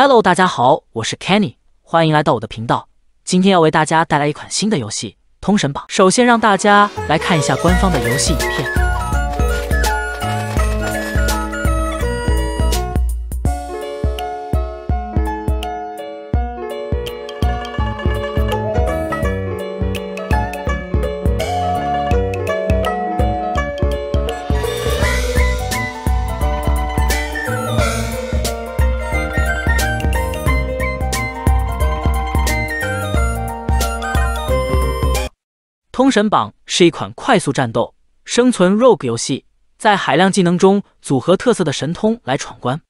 Hello，大家好，我是 Kenny，欢迎来到我的频道。今天要为大家带来一款新的游戏《通神榜》。首先让大家来看一下官方的游戏影片。通神榜是一款快速战斗、生存 Rogue 游戏，在海量技能中组合特色的神通来闯关。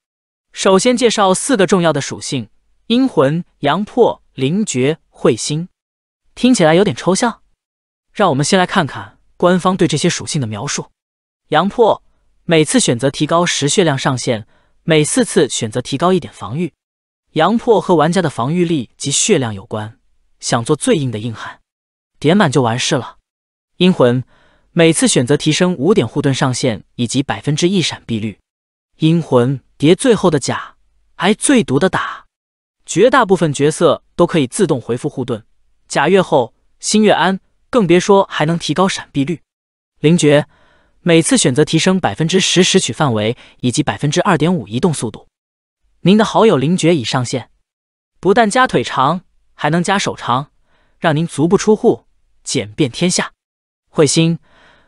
首先介绍四个重要的属性：阴魂、阳魄、灵觉、慧星。听起来有点抽象，让我们先来看看官方对这些属性的描述。阳魄每次选择提高十血量上限，每四次选择提高一点防御。阳魄和玩家的防御力及血量有关，想做最硬的硬汉。点满就完事了。阴魂每次选择提升五点护盾上限以及百分之一闪避率。阴魂叠最后的甲，挨最毒的打。绝大部分角色都可以自动回复护盾，甲越厚心越安，更别说还能提高闪避率。灵觉每次选择提升百分之十拾取范围以及百分之二点五移动速度。您的好友灵觉已上线，不但加腿长，还能加手长，让您足不出户。简遍天下，彗星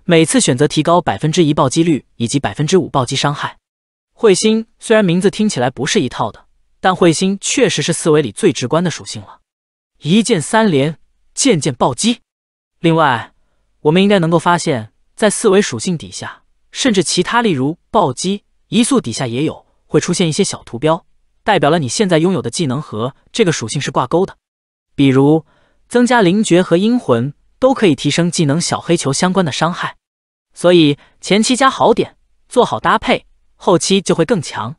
每次选择提高百分之一暴击率以及百分之五暴击伤害。彗星虽然名字听起来不是一套的，但彗星确实是四维里最直观的属性了。一键三连，渐渐暴击。另外，我们应该能够发现，在四维属性底下，甚至其他，例如暴击、移速底下也有会出现一些小图标，代表了你现在拥有的技能和这个属性是挂钩的。比如增加灵觉和阴魂。都可以提升技能小黑球相关的伤害，所以前期加好点，做好搭配，后期就会更强。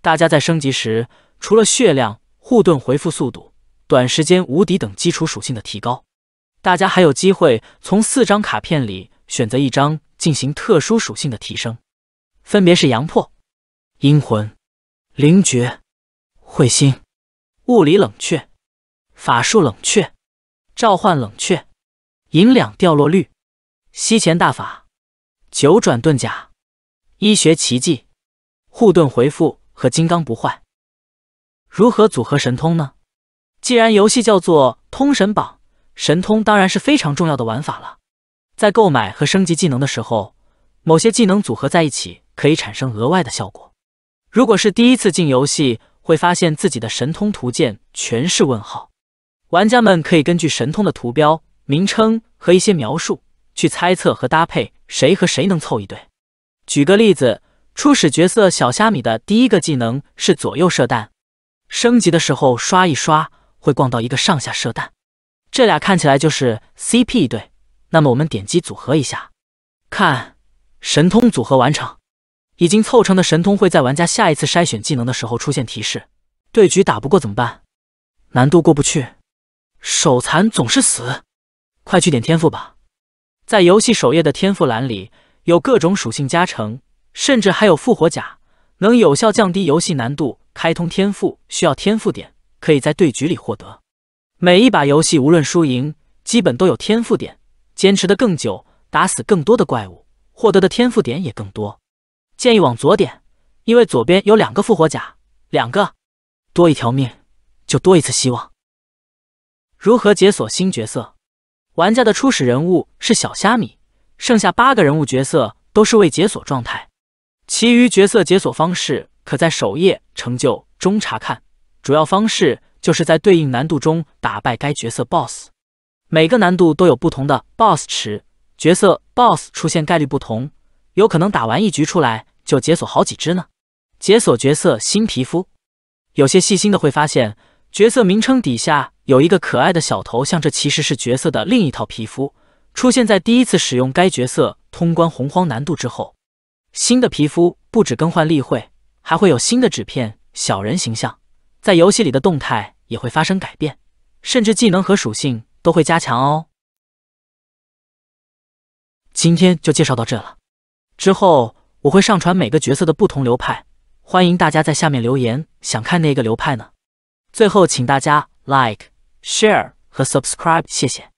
大家在升级时，除了血量、护盾、回复速度、短时间无敌等基础属性的提高，大家还有机会从四张卡片里选择一张进行特殊属性的提升，分别是阳魄、阴魂、灵觉、彗星、物理冷却、法术冷却。召唤冷却，银两掉落率，吸钱大法，九转遁甲，医学奇迹，护盾回复和金刚不坏，如何组合神通呢？既然游戏叫做通神榜，神通当然是非常重要的玩法了。在购买和升级技能的时候，某些技能组合在一起可以产生额外的效果。如果是第一次进游戏，会发现自己的神通图鉴全是问号。玩家们可以根据神通的图标名称和一些描述去猜测和搭配，谁和谁能凑一对。举个例子，初始角色小虾米的第一个技能是左右射弹，升级的时候刷一刷会逛到一个上下射弹，这俩看起来就是 CP 一对。那么我们点击组合一下，看神通组合完成，已经凑成的神通会在玩家下一次筛选技能的时候出现提示。对局打不过怎么办？难度过不去？手残总是死，快去点天赋吧。在游戏首页的天赋栏里有各种属性加成，甚至还有复活甲，能有效降低游戏难度。开通天赋需要天赋点，可以在对局里获得。每一把游戏无论输赢，基本都有天赋点。坚持的更久，打死更多的怪物，获得的天赋点也更多。建议往左点，因为左边有两个复活甲，两个，多一条命就多一次希望。如何解锁新角色？玩家的初始人物是小虾米，剩下八个人物角色都是未解锁状态。其余角色解锁方式可在首页成就中查看。主要方式就是在对应难度中打败该角色 BOSS。每个难度都有不同的 BOSS 池，角色 BOSS 出现概率不同，有可能打完一局出来就解锁好几只呢。解锁角色新皮肤，有些细心的会发现。角色名称底下有一个可爱的小头像，这其实是角色的另一套皮肤，出现在第一次使用该角色通关洪荒难度之后。新的皮肤不止更换立绘，还会有新的纸片小人形象，在游戏里的动态也会发生改变，甚至技能和属性都会加强哦。今天就介绍到这了，之后我会上传每个角色的不同流派，欢迎大家在下面留言想看哪个流派呢？最后，请大家 like、share 和 subscribe，谢谢。